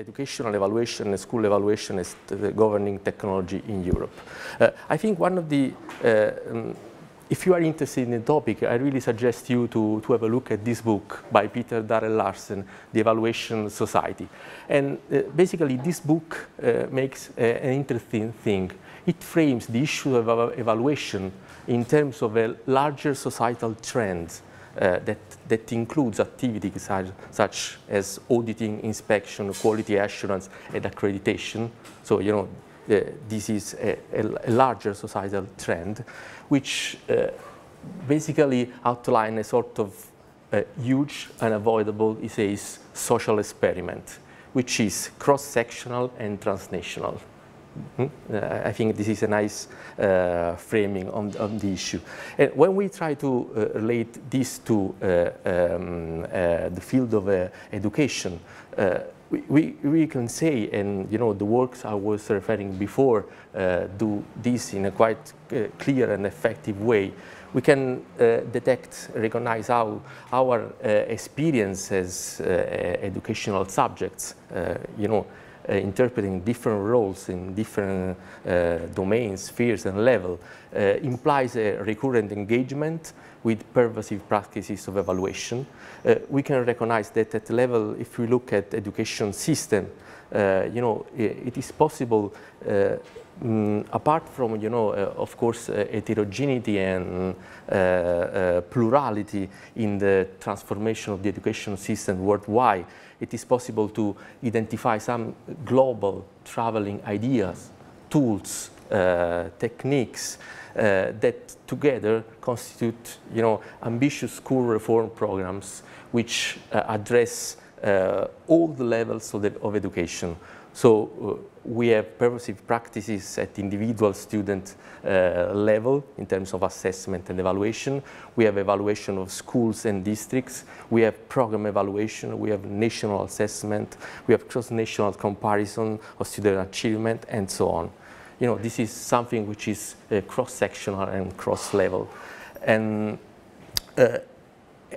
educational evaluation and school evaluation as the governing technology in Europe. Uh, I think one of the, uh, um, if you are interested in the topic, I really suggest you to, to have a look at this book by Peter Darrell Larsen, The Evaluation Society. And uh, basically this book uh, makes uh, an interesting thing. It frames the issue of evaluation in terms of a larger societal trends uh, that, that includes activities such, such as auditing, inspection, quality assurance, and accreditation. So, you know, uh, this is a, a, larger societal trend, which uh, basically outline a sort of uh, huge, unavoidable, he says, social experiment, which is cross-sectional and transnational. Hmm? Uh, I think this is a nice uh, framing on, on, the issue. And when we try to uh, relate this to uh, um, uh, the field of uh, education, we, we, we, can say, and you know, the works I was referring before do this in a quite clear and effective way. We can detect, recognize how our experiences, educational subjects, you know, uh, interpreting different roles in different uh, domains, spheres, and level uh, implies a recurrent engagement with pervasive practices of evaluation. Uh, we can recognize that at level, if we look at education system, uh, you know, it, it is possible, uh, mm, apart from, you know, uh, of course, uh, heterogeneity and uh, plurality in the transformation of the education system worldwide, it is possible to identify some global traveling ideas, tools, techniques, uh, that together constitute you know, ambitious school reform programs which uh, address uh, all the levels of, the, of education. So uh, we have pervasive practices at individual student uh, level in terms of assessment and evaluation. We have evaluation of schools and districts. We have program evaluation. We have national assessment. We have cross-national comparison of student achievement and so on you know, this is something which is uh, cross-sectional and cross-level. And, uh,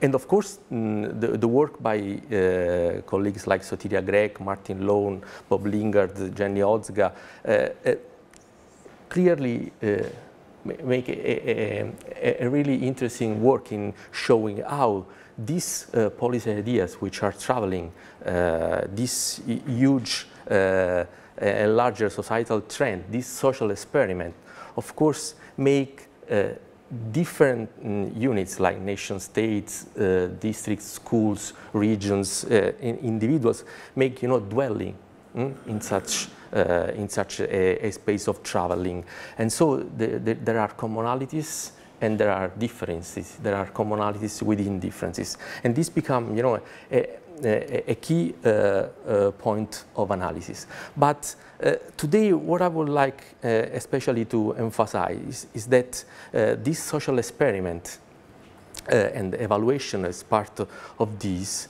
and of course, mm, the, the, work by uh, colleagues like Sotiria Gregg, Martin Lone, Bob Lingard, Jenny Odzga, uh, uh, clearly uh, make a, a, a, really interesting work in showing how these uh, policy ideas which are traveling, uh, this huge uh, a larger societal trend, this social experiment, of course, make uh, different mm, units like nation states, uh, districts, schools, regions, uh, in individuals make you know dwelling mm, in such uh, in such a, a, space of traveling, and so the, the, there are commonalities and there are differences. There are commonalities within differences, and this become you know a, a, key uh, uh, point of analysis. But uh, today, what I would like especially to emphasize is, that this social experiment and evaluation as part of this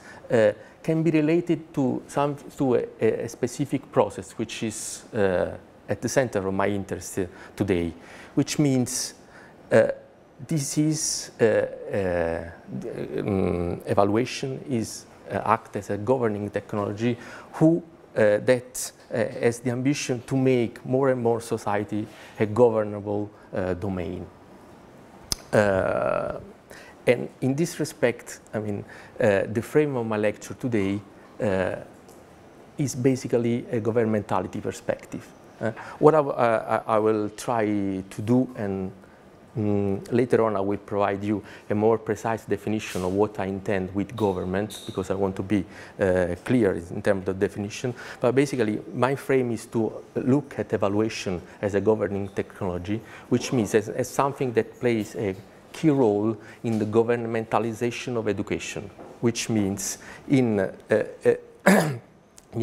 can be related to, some, to a, a specific process which is at the center of my interest today, which means uh, this is uh, uh, um, evaluation is uh, act as a governing technology who uh, that uh, has the ambition to make more and more society a governable uh, domain. Uh, and in this respect, I mean, uh, the frame of my lecture today is basically a governmentality perspective. what I, I, will try to do and Mm, later on I will provide you a more precise definition of what I intend with government because I want to be uh, clear in terms of definition. But basically my frame is to look at evaluation as a governing technology, which means as, as something that plays a key role in the governmentalization of education, which means in uh, uh, the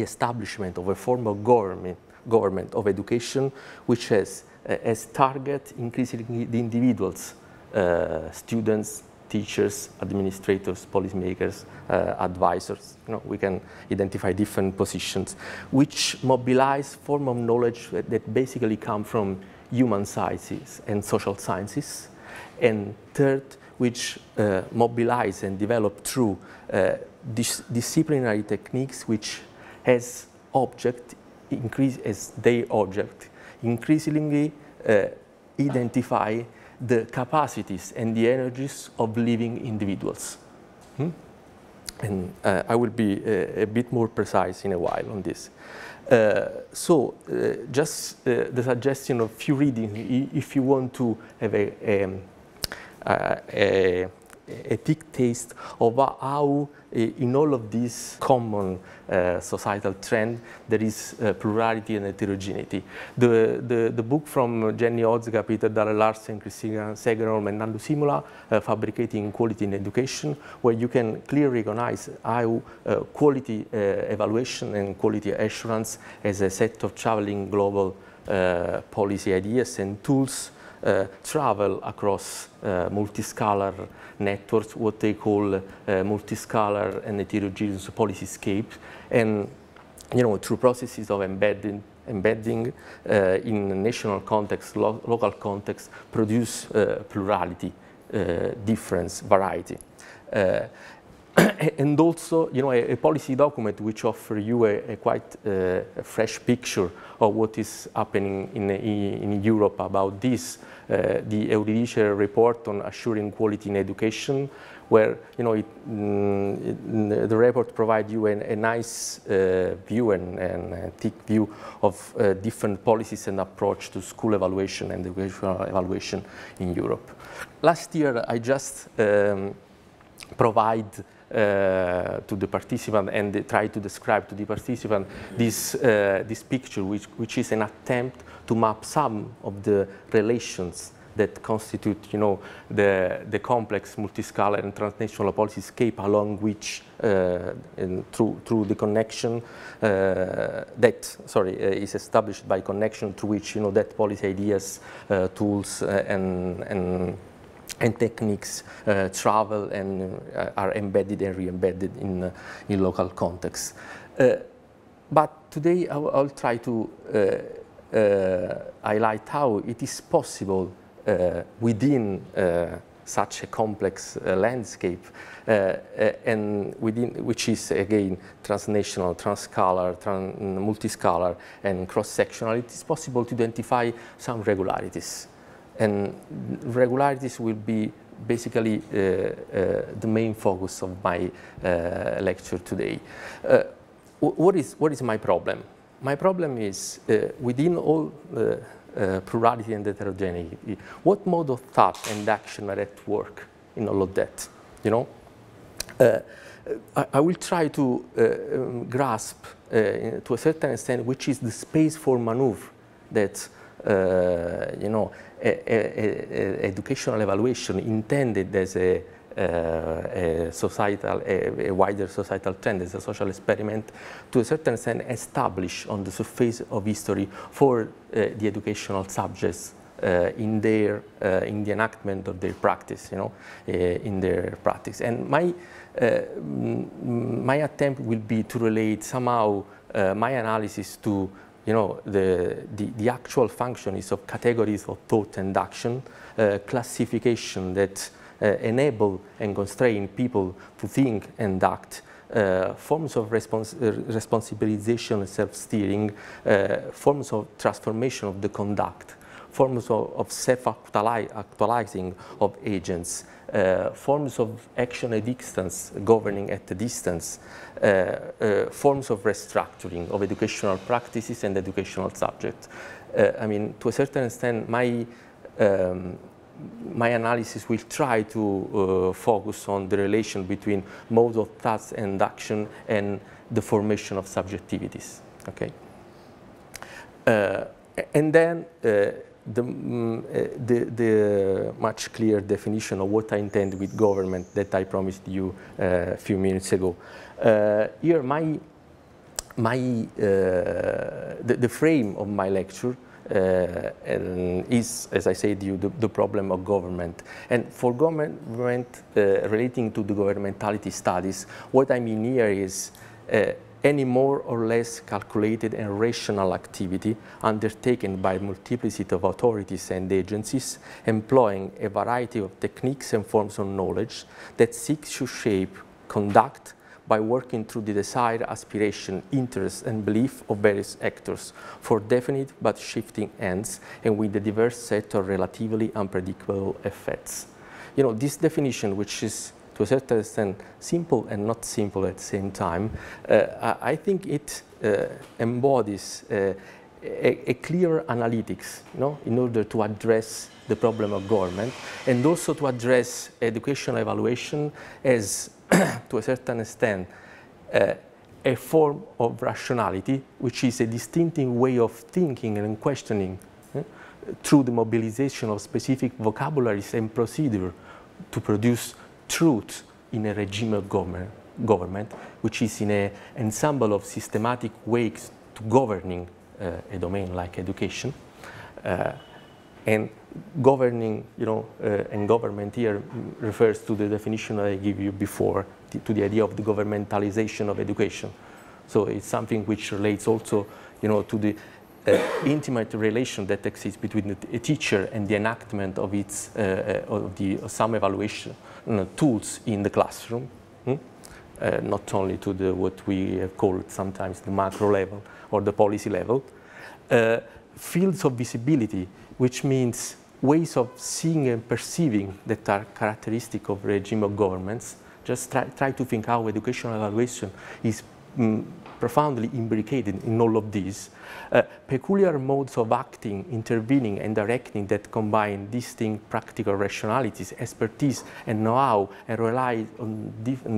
establishment of a form of government, government of education which has as target increasingly the individuals, uh, students, teachers, administrators, policymakers, uh, advisors. You know, we can identify different positions, which mobilize form of knowledge that, that basically come from human sciences and social sciences. And third, which uh, mobilize and develop through uh, dis disciplinary techniques which has object increase as their object increasingly uh, identify the capacities and the energies of living individuals. Hmm? And uh, I will be uh, a bit more precise in a while on this. Uh, so uh, just uh, the suggestion of few readings if you want to have a, um, a, a, a peak taste of how eh, in all of these common uh, societal trend there is uh, plurality and heterogeneity. The, the, the book from Jenny Ozga, Peter Dale Larsen, Christina Segeron and Nando Simula, uh, Fabricating Quality in Education, where you can clearly recognize how quality evaluation and quality assurance as a set of traveling global policy ideas and tools uh, travel across uh, multiscalar networks, what they call uh, multiscalar and heterogeneous polyscape, and you know, through processes of embedding, embedding in national context, lo local context, produce plurality, difference, variety. and also, you know, a, a, policy document which offer you a, a quite uh, a fresh picture of what is happening in, in Europe about this. Uh, the Eurodice report on assuring quality in education, where, you know, it, mm, it, the report provides you an, a nice uh, view and, and thick view of uh, different policies and approach to school evaluation and educational evaluation in Europe. Last year, I just um, provide uh, to the participant and try to describe to the participant this, uh, this picture, which, which is an attempt to map some of the relations that constitute, you know, the, the complex multiscale and transnational policy scape along which, uh, through, through the connection uh, that, sorry, uh, is established by connection through which, you know, that policy ideas, uh, tools, uh, and, and and techniques uh, travel and uh, are embedded and re-embedded in, uh, in local contexts. Uh, but today I'll, I'll try to uh, uh, highlight how it is possible within such a complex landscape and within which is again transnational, transcolor, trans multiscalar and cross-sectional, it is possible to identify some regularities. And regularities will be basically uh, uh, the main focus of my uh, lecture today. Uh, what, is, what is my problem? My problem is uh, within all uh, plurality and heterogeneity, what mode of thought and action are at work in all of that? You know, I, I, will try to um, grasp to a certain extent which is the space for maneuver that Eh, you know, a, a, a educational evaluation intended as a, uh, a societal, a, a, wider societal trend as a social experiment, to a certain extent establish on the surface of history for uh, the educational subjects uh, in their in the enactment of their practice, you know, in their practice. And my my attempt will be to relate somehow my analysis to you know, the, the, the, actual function is of categories of thought and action, uh, classification that uh, enable and constrain people to think and act, uh, forms of respons uh, responsibilization, self-steering, uh, forms of transformation of the conduct, forms of, of self-actualizing of agents, uh, forms of action at distance, governing at a distance, uh, uh, forms of restructuring of educational practices and educational subjects. Uh, I mean, to a certain extent, my um, my analysis will try to uh, focus on the relation between modes of thought and action and the formation of subjectivities. Okay. Uh, and then uh, the, mm, eh, the, the, much clearer definition of what I intend with government that I promised you eh, a few minutes ago. Eh, here, my, my, the, the, frame of my lecture uh, is, as I said, you, the, the, problem of government. And for government, uh, relating to the governmentality studies, what I mean here is uh, any more or less calculated and rational activity undertaken by multiplicity of authorities and agencies employing a variety of techniques and forms of knowledge that seek to shape conduct by working through the desire, aspiration, interest, and belief of various actors for definite but shifting ends and with a diverse set of relatively unpredictable effects. You know, this definition, which is to a certain extent simple and not simple at the same time, uh, I, I, think it uh, embodies uh, a, a, clear analytics you know, in order to address the problem of government and also to address educational evaluation as, to a certain extent, uh, a form of rationality, which is a distinctive way of thinking and questioning eh, through the mobilization of specific vocabularies and procedure to produce truth in a regime of government, government which is in an ensemble of systematic ways to governing uh, a domain like education. Uh, and governing, you know, uh, and government here refers to the definition I gave you before, to the idea of the governmentalization of education. So it's something which relates also, you know, to the that intimate relation that exists between the teacher and the enactment of its uh, uh of the uh, some evaluation uh, tools in the classroom, hmm? uh, not only to the what we call sometimes the macro level or the policy level, uh, fields of visibility, which means ways of seeing and perceiving that are characteristic of regime of governments. Just try, try to think how educational evaluation is. Mm, profoundly imbricated in all of these, uh, peculiar modes of acting, intervening, and directing that combine distinct practical rationalities, expertise, and know-how, and rely on,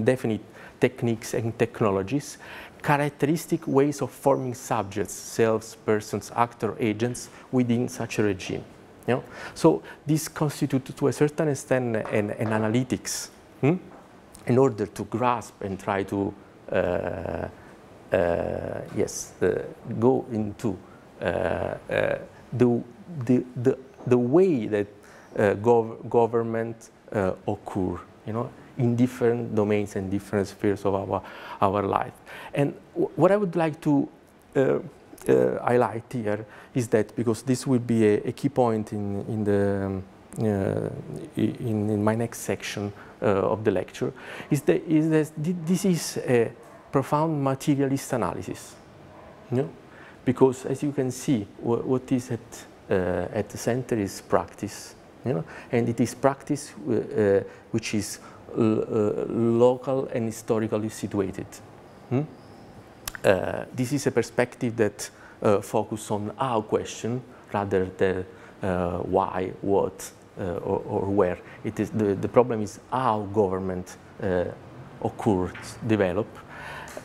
definite techniques and technologies, characteristic ways of forming subjects, selves, persons, actor, agents within such a regime. You know? So this constitutes to a certain extent an, an analytics hmm? in order to grasp and try to uh, uh, yes, go into uh, uh, the, the, the, the way that gov government occur, you know, in different domains and different spheres of our, our life. And what I would like to uh, uh, highlight here is that because this will be a, a key point in, in, the, um, uh, in, in, my next section of the lecture, is that, is that this is a, profound materialist analysis. You know? Because as you can see, what is at, uh, at the center is practice. You know? And it is practice uh, uh which is uh, uh, local and historically situated. Hmm? this is a perspective that focuses on our question rather than why, what, uh, or, or, where. It is the, the problem is how government uh, occurs, develop,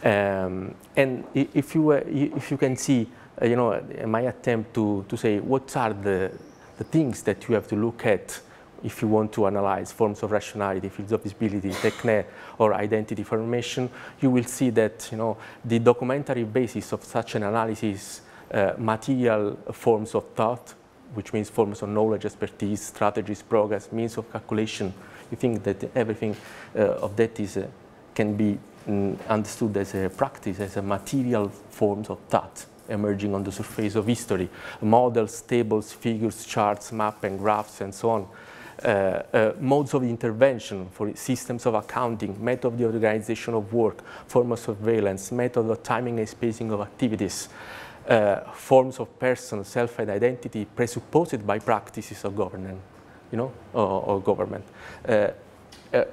um, and if you, if you can see, uh, you know, my attempt to, to say what are the, the things that you have to look at if you want to analyze forms of rationality, fields of visibility, techne, or identity formation, you will see that you know, the documentary basis of such an analysis uh, material forms of thought, which means forms of knowledge, expertise, strategies, progress, means of calculation. You think that everything uh, of that is, uh, can be Mm, understood as a practice, as a material forms of thought emerging on the surface of history. Models, tables, figures, charts, maps, and graphs, and so on. Uh, uh, modes of intervention for systems of accounting, method of the organization of work, form of surveillance, method of timing and spacing of activities, uh, forms of person, self and identity presupposed by practices of governance, you know, or, or government. Uh, uh,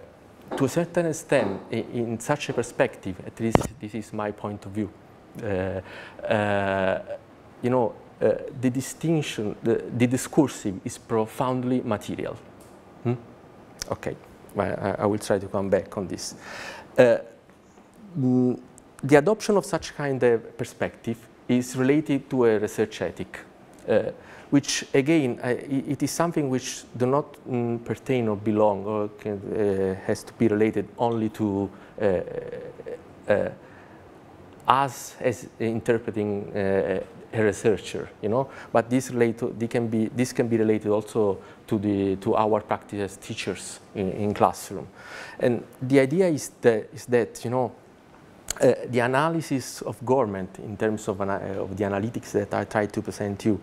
to a certain extent, in, such a perspective, at least this is my point of view, uh, uh, you know, uh, the distinction, the, the, discursive is profoundly material. Hmm? Okay, I, I, will try to come back on this. Mm, the adoption of such kind of perspective is related to a research ethic. Uh, which again, it is something which do not mm, pertain or belong or can, uh, has to be related only to uh, uh, uh us as interpreting uh, a researcher, you know, but this, relate to, can be, this can be related also to, the, to our practice as teachers in, in classroom. And the idea is that, is that you know, uh, the analysis of government in terms of, an, uh, of, the analytics that I tried to present you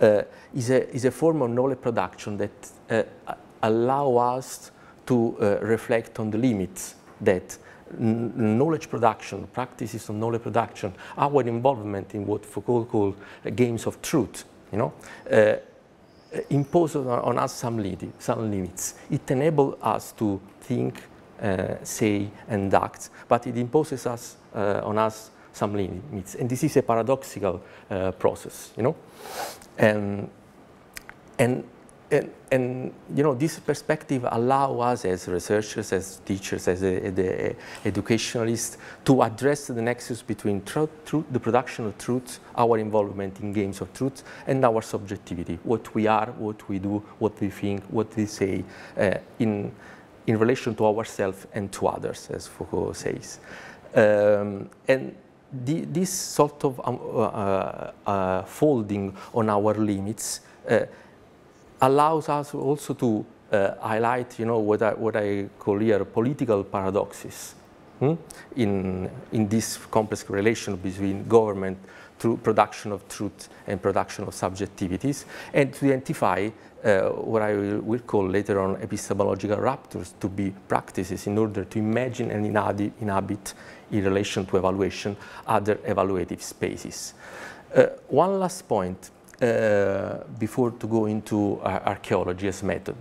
uh, is, a, is a form of knowledge production that uh, allow us to uh, reflect on the limits that knowledge production, practices of knowledge production, our involvement in what Foucault called games of truth, you know, impose on, on us some, some limits. It enables us to think Eh, say and act, but it imposes us, eh, on us some limits. And this is a paradoxical eh, process, you know? And, and and, and, you know this perspective allow us as researchers, as teachers, as a, a, a educationalists to address the nexus between the production of truth, our involvement in games of truth, and our subjectivity, what we are, what we do, what we think, what we say, uh, in in relation to ourselves and to others, as Foucault says. Um, and the, this sort of um, uh, uh, uh folding on our limits uh, allows us also to uh, highlight, you know, what I, what I call here political paradoxes hmm? in, in this complex relation between government, through production of truth and production of subjectivities, and to identify uh, what I will, call later on epistemological raptors to be practices in order to imagine and inhabit in relation to evaluation other evaluative spaces. Uh, one last point uh, before to go into uh, archaeology as method.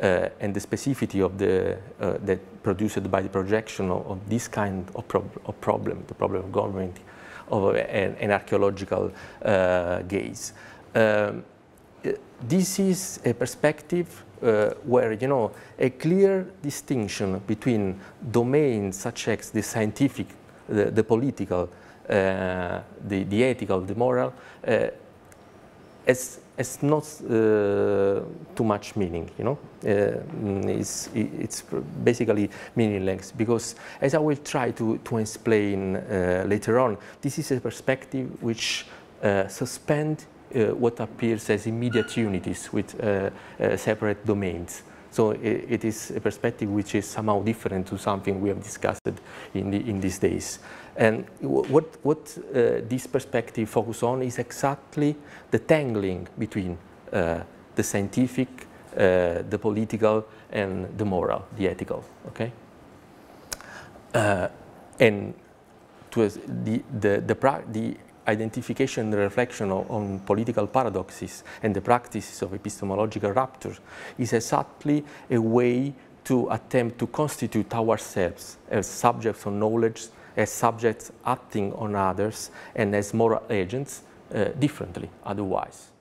Uh, and the specificity of the uh, that produced by the projection of, of this kind of, prob of, problem, the problem of government of uh, an, an archaeological uh, gaze. Um, this is a perspective uh, where you know a clear distinction between domains such as the scientific, the, the political, uh, the, the ethical, the moral, uh, it's not uh, too much meaning, you know. Uh, mm, it's, it's basically meaningless because as I will try to, to explain uh, later on, this is a perspective which uh, suspends uh, what appears as immediate unities with uh, uh, separate domains. So it, it is a perspective which is somehow different to something we have discussed in, the, in these days. And what, what uh, this perspective focuses on is exactly the tangling between uh, the scientific, uh, the political, and the moral, the ethical. Okay. Uh, and to, the, the, the, the identification and reflection on, on, political paradoxes and the practices of epistemological rapture is exactly a way to attempt to constitute ourselves as subjects of knowledge as subjects acting on others and as moral agents uh, differently otherwise.